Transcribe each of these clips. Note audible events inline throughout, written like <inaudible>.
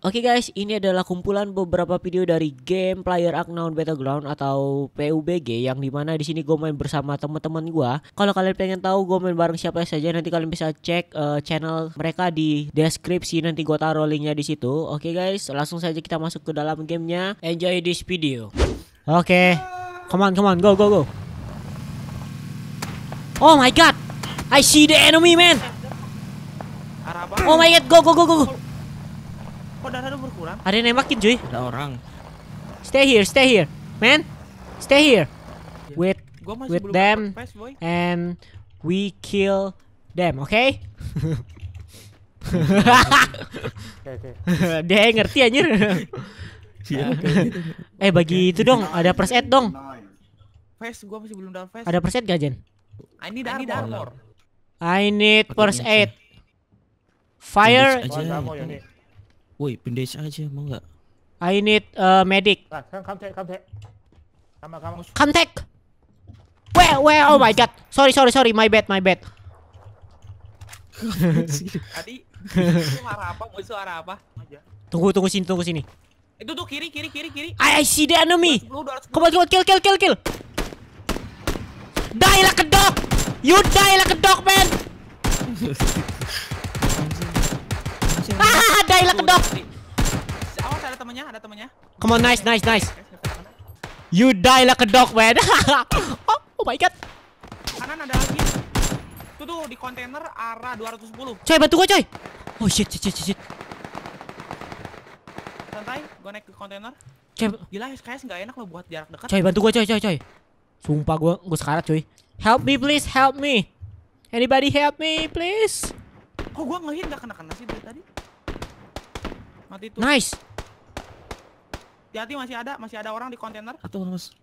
Oke okay guys, ini adalah kumpulan beberapa video dari game Player Unknown Battleground atau PUBG yang dimana di sini gue main bersama teman-teman gue. Kalau kalian pengen tahu gue main bareng siapa saja, nanti kalian bisa cek uh, channel mereka di deskripsi. Nanti gue taruh linknya di situ. Oke okay guys, langsung saja kita masuk ke dalam gamenya. Enjoy this video. Oke, okay. come on, come on, go, go, go. Oh my god, I see the enemy man. Oh my god, go, go, go, go. go. Kok darah lu berkurang? Ada yang nembakin cuy. Ada orang. Stay here, stay here. Man, stay here. Yeah. With with them and we kill them, oke? Okay? <laughs> Dia ngerti anjir. Iya. <laughs> eh bagi itu dong, ada press add dong. Face gua masih belum dalam face. Ada press add ga Jen? I need I armor. I need press add Fire. Woi, bendes aja mau enggak? I need uh, medic. Kan, kan, kan, come take, come take. take. Where, where? Oh my god. Sorry, sorry, sorry. My bad, my bad. <laughs> Tadi suara apa? Mau suara apa? Tunggu, tunggu sini, tunggu sini. Itu tuh eh, kiri, kiri, kiri, kiri. I, I see the enemy. Come on, come on, kill, kill, kill, kill. Die like a dog. You die like a dog, man. <laughs> ah, lah kedok. Awas ada temennya, ada temennya. Come on, nice, nice, nice. You die like a dog, man. <laughs> oh, oh my god. Kanan ada lagi. Tuh tuh di kontainer arah 210. Coy, bantu gua, coy. Oh shit, shit, shit, shit. Santai, gua naik ke kontainer. Coy, gila ya, kayaknya enggak enak lo buat jarak dekat. Coy, bantu gua, coy, coy, coy. Sumpah gua gua sekarat, coy. Help me please, help me. Anybody help me, please. Kok gua ngehit enggak kena-kena sih dari tadi? Mati tuh. Nice. Hati-hati masih ada, masih ada orang di kontainer. Satu orang, Mas.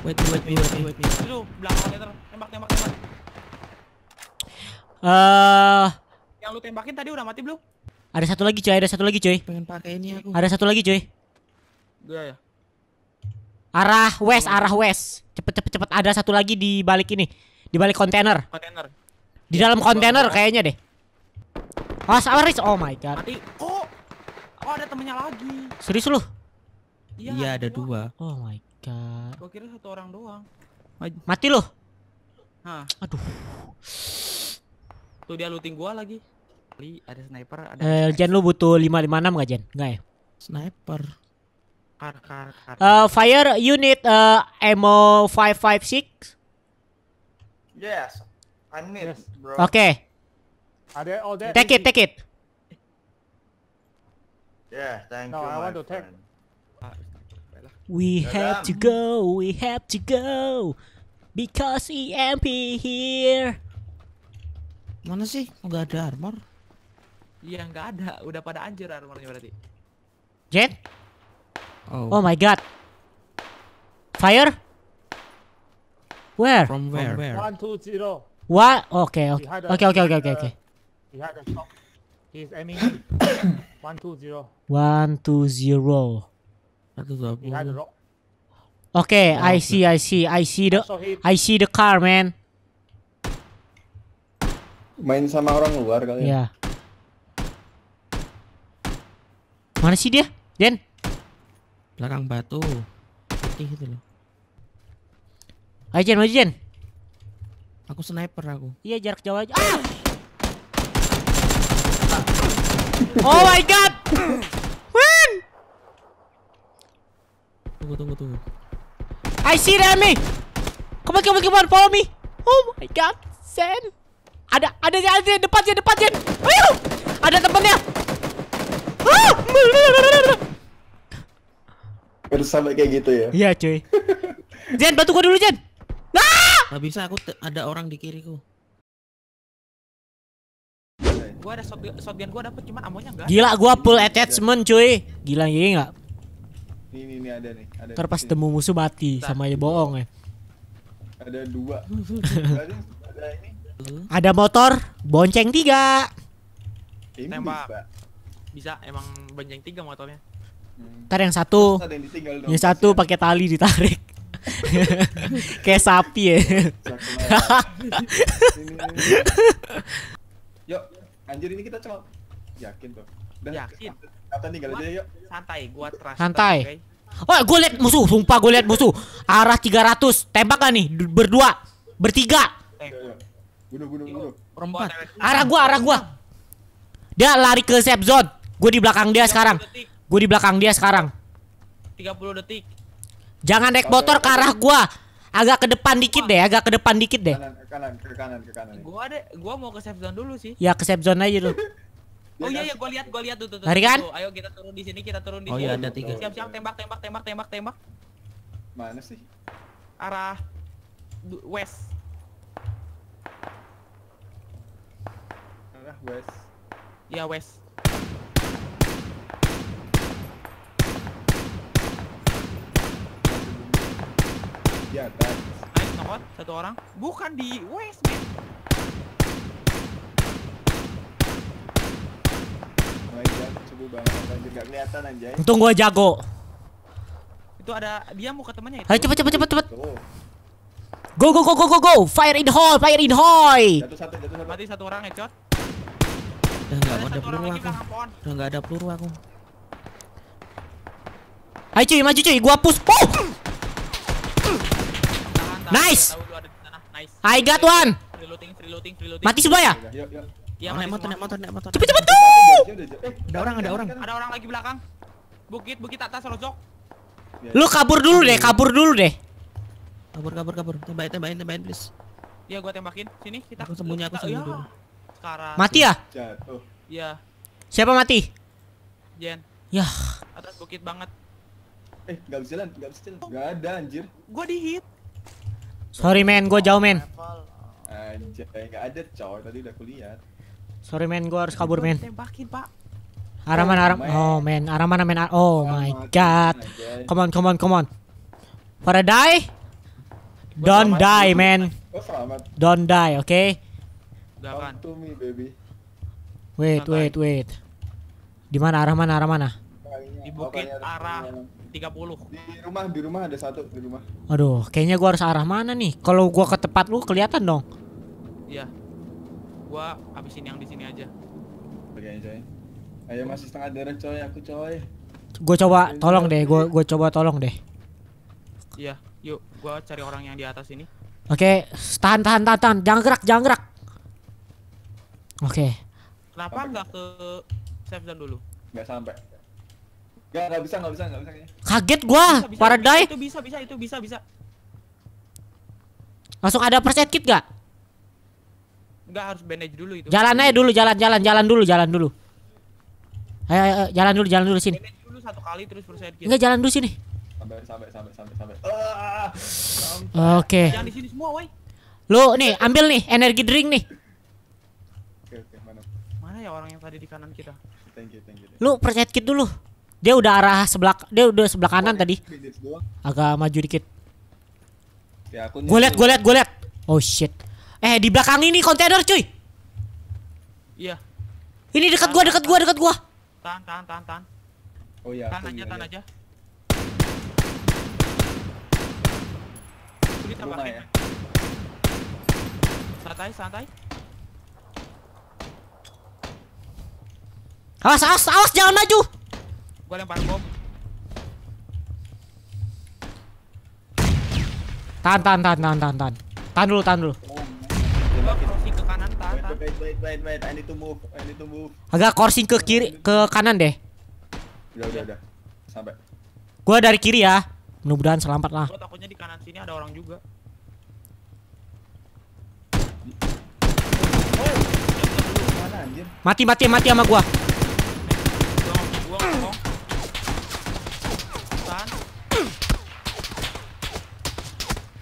Wait, wait, wait, wait, wait. wait. Itu belakang kontainer. Tembak, tembak, tembak. Eh, uh, yang lu tembakin tadi udah mati belum? Ada satu lagi, coy. Ada satu lagi, coy. Pengen pakai ini aku. Ada satu lagi, coy. Gua iya, ya. Arah west, arah west. Cepet, cepet, cepet. Ada satu lagi di balik ini, di balik kontainer. Kontainer. Di dalam kontainer kayaknya deh. Oh, Aris. Oh my god. Mati. Oh, Oh ada temennya lagi. Serius loh? Iya ya, ada dua. dua. Oh my god. Gua kira satu orang doang. Mati loh. Hah. Aduh. Tuh dia looting gua lagi. Li, ada sniper, ada. Eh, Jen lu butuh 556 enggak, Jen? Enggak ya? Sniper. Kar kar kar. Uh, fire unit uh, ammo 556. Yes. I need, yes. bro. Oke. Okay. Ada oh, all that. Take it, take it. Yeah, thank no, you. No, I want to take. We have to go, we have to go Because EMP here Mana sih? Nggak ada armor? Iya nggak ada, udah pada anjir armornya berarti Jet? Oh. oh my god Fire? Where? From where? One, two, zero What? Oke, oke, oke, oke, oke He's aiming <coughs> one two zero. One two zero. Behind the rock. Okay, nah, I see, I see, I see the, I see the car, man. Main sama orang luar kali. Ya. Yeah. Mana sih dia, Den? Belakang batu. Putih itu loh. Ayo Jen, maju Jen. Aku sniper aku. Iya jarak jauh aja. Ah! Oh my god. Win. Tunggu tunggu tunggu. I see the enemy. Come on, come on, come on, follow me. Oh my god, Sen. Ada, ada, ada, depan Jen, depan Jen. Ayo, ada temennya. Ah! Harus sampai kayak gitu ya? Iya cuy. Jen, bantu gua dulu Jen. Ah! Gak bisa, aku ada orang di kiriku gua ada shotgun, shotgun gua dapet cuma amonya enggak. Gila gua full attachment cuy. Gila ini iya enggak? Nih nih nih ada nih. Ada Terpas temu musuh mati nah. sama ya bohong ya. Ada dua. ada, ini. Ada motor, bonceng tiga. Ini Tembak. Bisa. bisa emang bonceng tiga motornya. Hmm. Ntar yang satu, yang, yang satu pakai tali ditarik. <laughs> Kayak sapi ya. <laughs> Yuk, Anjir ini kita cuma yakin tuh. Dan yakin. Kata tinggal aja yuk. Santai, gua trust. Santai. Okay. Oh, gua lihat musuh, sumpah gua lihat musuh. Arah 300. Tembak gak nih? Berdua, bertiga. Iya, iya. Bunuh, bunuh, bunuh. Perempat. Arah gua, arah gua. Dia lari ke safe zone. gua di belakang dia sekarang. Gua di belakang dia sekarang. 30 detik. Jangan naik motor ke arah gua. Agak ke depan dikit deh, agak ke depan dikit deh. Kanan, ke kanan, ke kanan, ke kanan. Gua ada gua mau ke safe zone dulu sih. Ya, ke safe zone aja dulu. Oh iya iya gua lihat gua lihat tuh tuh. Hari kan? Ayo kita turun di sini, kita turun di sini. Oh iya ada tiga. Siap siap tembak tembak tembak tembak tembak. Mana sih? Arah west. Arah west. Ya west. di atas. Nice, one. Satu orang. Bukan di west, man. Iya, Untung gua jago. Itu ada dia muka temannya itu. Ayo cepat, cepat, cepat cepat. Go go go go go go. Fire in hole, fire in hole. Jatuh satu, jatuh satu. Mati satu orang headshot. Ya, enggak ada, ada peluru aku. Udah enggak ada peluru aku. Ayo cuy, maju cuy, gua push. Oh! Nah, nice. I got one. Mati semua ya? Iya, naik motor, naik motor, naik motor. Cepet cepet tuh. ada orang, ada orang. Ada orang lagi belakang. Bukit, bukit atas rojok. Iya. Lu kabur dulu deh, kabur dulu deh. Kabur, kabur, kabur. Tembakin, tembakin, tembakin, please. Iya, gua tembakin. Sini, kita. Aku sembunyi, aku sembunyi ya. dulu. Sekarang. Mati ya? Iya. Siapa mati? Jen. Yah. Atas bukit banget. Eh, nggak bisa jalan, nggak bisa jalan. Gak ada anjir. Gua dihit. Sorry men, gue jauh men. Anjay, ada coy, tadi udah kulihat. Sorry men, gue harus kabur men. Tembakin pak. Araman, aram, oh, oh men, araman, men, oh my god. Come on, come on, come on. Para die, don't die man. Don't die, oke? Okay? to me baby. Wait, wait, wait. Di mana arah mana arah mana? Ah? Di bukit arah 30. Di rumah, di rumah ada satu di rumah. Aduh, kayaknya gua harus arah mana nih? Kalau gua ke tempat lu kelihatan dong. Iya. Gua habisin yang di sini aja. Oke, coy. Ayo masih setengah darah coy, aku coy. Gua coba Ayo, tolong coy. deh, gua gua coba tolong deh. Iya, yuk gua cari orang yang di atas ini. Oke, tahan tahan tahan, tahan. jangan gerak, jangan gerak. Oke. Kenapa nggak ke safe zone dulu? Nggak sampai. Gak, gak bisa, gak bisa, gak bisa kayaknya. Kaget gua, bisa, bisa, Paradise. Itu bisa, bisa, itu bisa, bisa. Langsung ada perset kit gak? Enggak harus bandage dulu itu. Jalan aja dulu, jalan, jalan, jalan dulu, jalan dulu. Ayo, ayo, jalan dulu, jalan dulu sini. Bandage dulu satu kali terus perset kit. Enggak, jalan dulu sini. Sampai, sampai, sampai, sampai, sampai. Uh, Oke. Okay. Jangan di sini semua, woi. Lu nih, ambil nih energi drink nih. Oke, oke, mana? Mana ya orang yang tadi di kanan kita? Thank you, thank you. Lu perset kit dulu. Dia udah arah sebelah dia udah sebelah kanan tadi. Agak maju dikit. Ya, gue liat, gue liat, gue liat. Oh shit. Eh di belakang ini kontainer cuy. Iya. Ini dekat gua, dekat gua, dekat gua. Tahan, tahan, tahan, tahan. Oh iya. Tahan aja, tahan iya. aja. Ini Ya. Santai, santai. Awas, awas, awas jangan maju gua lempar bom. Tahan, tahan, tahan, tahan, tahan, tahan. Tahan dulu, tahan dulu. Coba tahan, tahan. Agak korsing ke kiri, ke kanan deh. Udah, udah, udah. Sampai. Gua dari kiri ya. Mudah-mudahan selamat lah. Gua takutnya di kanan sini ada orang juga. Oh, oh, mati, mati, mati sama gua.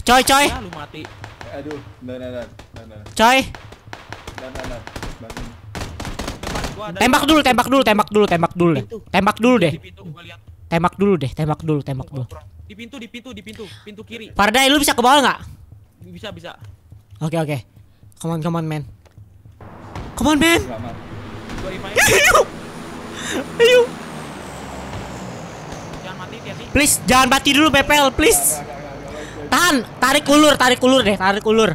Coy, coy. Ya, lu mati. Aduh, nah, nah, nah, nah. Coy. Nah, nah, nah. Tembak dulu, tembak dulu, tembak dulu, tembak dulu deh. Tembak dulu deh. Tembak dulu deh, tembak dulu, tembak dulu. Di pintu, di pintu, di pintu, pintu kiri. Pardai, lu bisa ke bawah nggak? Bisa, bisa. Oke, okay, oke. Okay. Come on, come on, man. Come on, man. <laughs> Ayo. Ayo. Jangan mati, hati Please, jangan mati dulu, Bepel, please. Tahan, tarik ulur, tarik ulur deh, tarik ulur.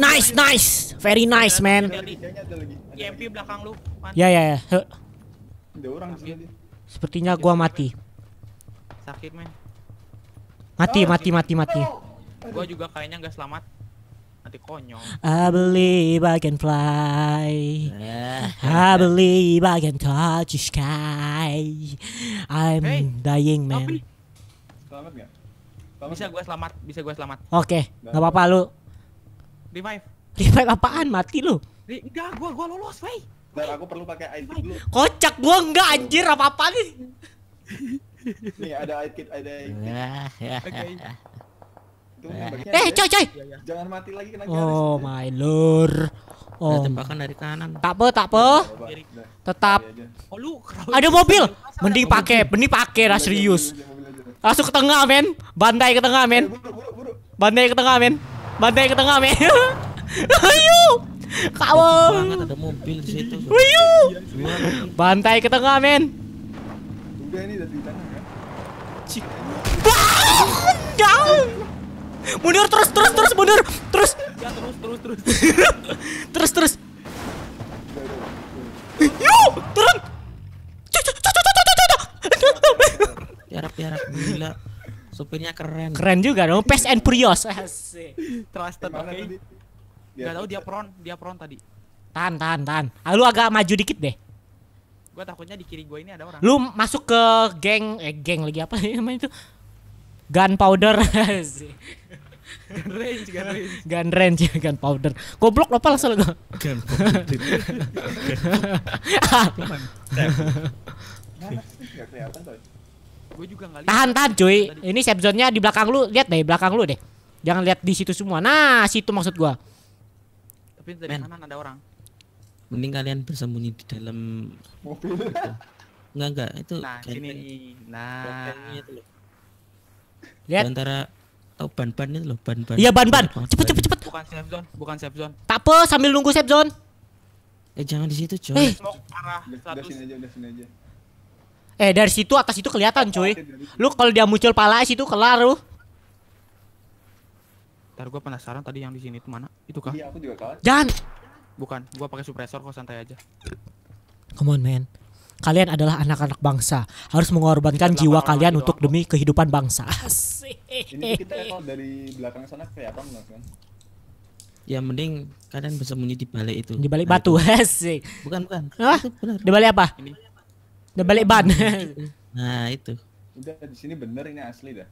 Nice, nice. Very nice, man. EMP belakang lu. Ya, ya, ya. orang Sepertinya gua mati. Sakit, men. Mati, mati, mati, mati. Gua juga kayaknya nggak selamat. Nanti konyol. I believe I can fly. Eh. I believe I can touch the sky. I'm dying, man. Selamat gak? Bisa gue selamat, bisa gue selamat. Oke, okay. nggak apa-apa lu. Revive. Revive apaan? Mati lu. Enggak, gua gua lolos, wey. Bentar, aku perlu pakai ID dulu. Kocak gua enggak anjir apa-apa nih. nih ada ID kit, ada ID. Okay. Eh, coy, coy. Iya, iya. Jangan mati lagi kena garis. Oh, my lord. Oh. Ada tembakan dari kanan. Tak apa, tak apa. Tetap. Iya, oh, lu. Ada mobil. Mending pakai, mending pakai lah serius. Masuk ke tengah, men. Bantai ke tengah, men. Bantai ke tengah, men. Bantai ke tengah, men. <laughs> Ayo. Kawan. ada mobil di situ. Ayo. Bantai ke tengah, men. Udah ini udah di tangan kan. Mundur terus terus terus mundur. Terus. Ya, terus terus terus. <laughs> terus terus. Supirnya keren. Keren juga dong. Pes and Prius. <laughs> Trusted. tadi gitu. Gak ya, tau dia gitu. pron, dia pron tadi. Tahan, tahan, tahan. lu agak maju dikit deh. Gue takutnya di kiri gue ini ada orang. Lu masuk ke geng, eh geng lagi apa namanya itu? Gunpowder. <laughs> gun range, gun range. Gun range, <laughs> gunpowder. Goblok lo apa langsung lo. Gunpowder. Gue juga gak Tahan tahan cuy. Ini safe zone-nya di belakang lu. Lihat deh belakang lu deh. Jangan lihat di situ semua. Nah, situ maksud gua. Tapi dari Men. kanan ada orang. Mending kalian bersembunyi di dalam mobil. enggak <laughs> enggak, itu Nah, ini. Nah. Lihat. antara tau ban-ban itu loh, ban-ban. Iya, ban-ban. Cepet cepet cepet. Bukan safe zone, bukan safe zone. Tak apa, sambil nunggu safe zone. Eh jangan di situ, coy. Eh. sini aja, udah sini aja. Eh dari situ atas itu kelihatan cuy. Lu kalau dia muncul pala situ kelar lu. Ntar gua penasaran tadi yang di sini itu mana? Itu kah? Iya, aku juga kalah. Jangan. Bukan, gua pakai suppressor kok santai aja. Come on, man. Kalian adalah anak-anak bangsa. Harus mengorbankan jiwa kalian untuk doang. demi kehidupan bangsa. <laughs> Ini kita kalau dari belakang sana kelihatan enggak kan? Ya mending kalian bersembunyi di balik itu. Di balik nah, batu, <laughs> asik. Bukan, bukan. Hah? Di balik apa? Ini Udah balik ban. Nah, <laughs> nah, itu. Udah di sini bener ini asli dah.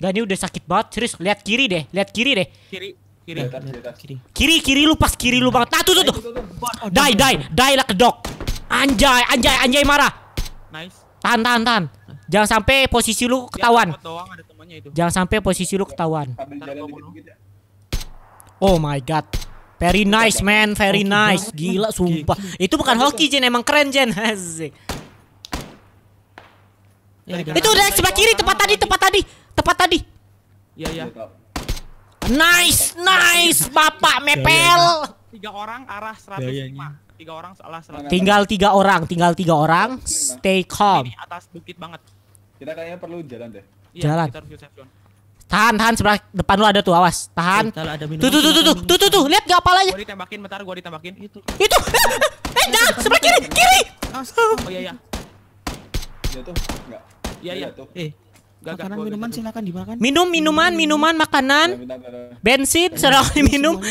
Gak ini udah sakit banget serius. Lihat kiri deh, lihat kiri deh. Kiri kiri lihat, lihat, kiri. Kiri kiri lu pas kiri lu banget. Nah, tuh tuh tuh. Die die die like a dog. Anjay, anjay, anjay marah. Nice. Tahan tahan tahan. Jangan sampai posisi lu iya, ketahuan. Jangan sampai posisi lu ketahuan. Ya. Oh my god. Very nice man, very nice. Gila sumpah. Itu bukan hoki Jen, emang keren Jen. <laughs> Ya, itu udah sebelah kiri tempat tadi, tempat tadi, tempat tadi. Iya, iya. Nice, nice, Bapak Mepel. Tiga orang arah 105. Tiga orang salah Tinggal tiga orang, tinggal tiga orang. Stay calm. Ini atas bukit banget. Kita kayaknya perlu jalan deh. Iya, jalan. Tahan, tahan sebelah depan lu ada tuh, awas. Tahan. Tuh, tuh, tuh, tuh, tuh, tuh, tuh, lihat gak apalanya. Gua ditembakin, bentar gua ditembakin. Itu. Itu. <laughs> eh, jangan, sebelah kiri, kiri. Oh iya, iya. Jatuh? Iya Enggak. Iya, iya. iya. Eh. makanan minuman jatuh. silakan dimakan. Minum minuman minuman makanan. Iya, Bensin silakan minum <laughs>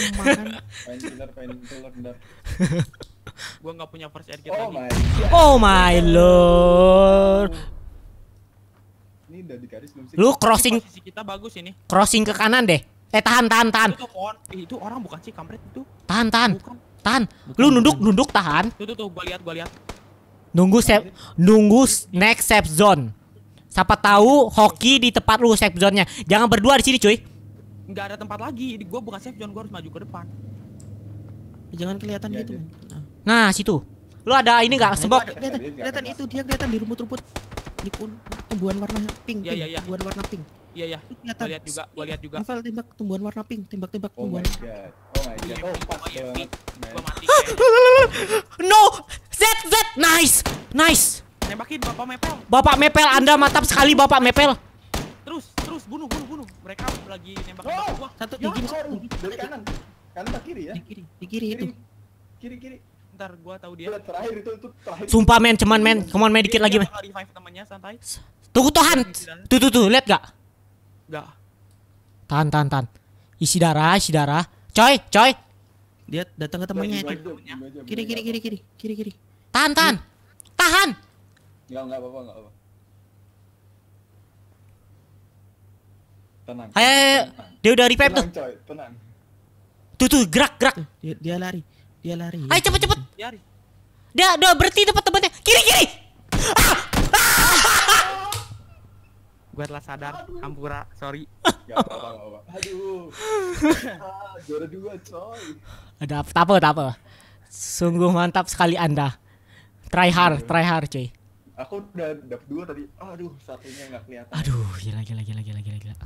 Gua nggak punya first aid kit oh lagi. My oh my lord. Ini udah belum sih? Lu crossing kita bagus ini. Crossing ke kanan deh. Eh tahan tahan tahan. Itu, eh, itu orang bukan sih kampret itu. Tahan tahan. Bukan. Tahan. Bukan, Lu nunduk bukan. nunduk tahan. Tuh tuh tuh gua lihat gua lihat. Nunggu sep, nunggu next safe zone. Siapa tahu hoki di tempat lu safe zone-nya. Jangan berdua di sini, cuy. Enggak ada tempat lagi. Gua bukan safe zone, gua harus maju ke depan. Jangan kelihatan iya, gitu. Ya. Nah, situ. Lu ada ini enggak? Nah, Sebab kelihatan, kelihatan itu dia kelihatan di rumput-rumput. Di tumbuhan warna pink, ya, pink. Ya, ya. tumbuhan warna pink. Iya ya. Kelihatan. Gua lihat juga, gua lihat juga. Novel tembak tumbuhan warna pink, tembak-tembak tumbuhan. Oh my god. Oh my god. Oh, pas Gua mati. <laughs> No. Z, Z, nice, nice. Nembakin bapak mepel. Bapak mepel, anda mantap sekali bapak mepel. Terus, terus bunuh, bunuh, bunuh. Mereka lagi nembak oh, gua. Satu di kiri, dari kanan, kanan ke kiri ya. Di kiri, di kiri, kiri. itu. Kiri, kiri. Ntar gua tahu dia. Terakhir itu, itu terakhir. Sumpah men, cuman men, on men dikit lagi men. temannya santai. Tunggu tahan. Tuh tuh tuh, lihat gak? Gak. Tahan, tahan, tahan. Isi darah, isi darah. Coy, coy. Dia datang ke temannya itu. Kiri, kiri, kiri, kiri, kiri, kiri. Tahan, tahan. Tahan. Enggak, enggak apa-apa, enggak apa-apa. Tenang. Ayo, dia udah revive tuh. Coy, tenang. Tuh tuh gerak, gerak. Dia, dia lari. Dia lari. Ayo cepet cepet. Dia lari. Dia udah berhenti tempat tempatnya. Kiri kiri. gua Gue telah sadar, Ampura, sorry. Gak apa-apa, gak apa-apa. Aduh. <laughs> Ah, juara dua, coy. Ada apa-apa, apa-apa. Sungguh mantap sekali Anda. Try hard, try hard cuy. Aku udah dapet dua tadi. Aduh, satunya nggak kelihatan. Aduh, gila gila gila gila gila gila.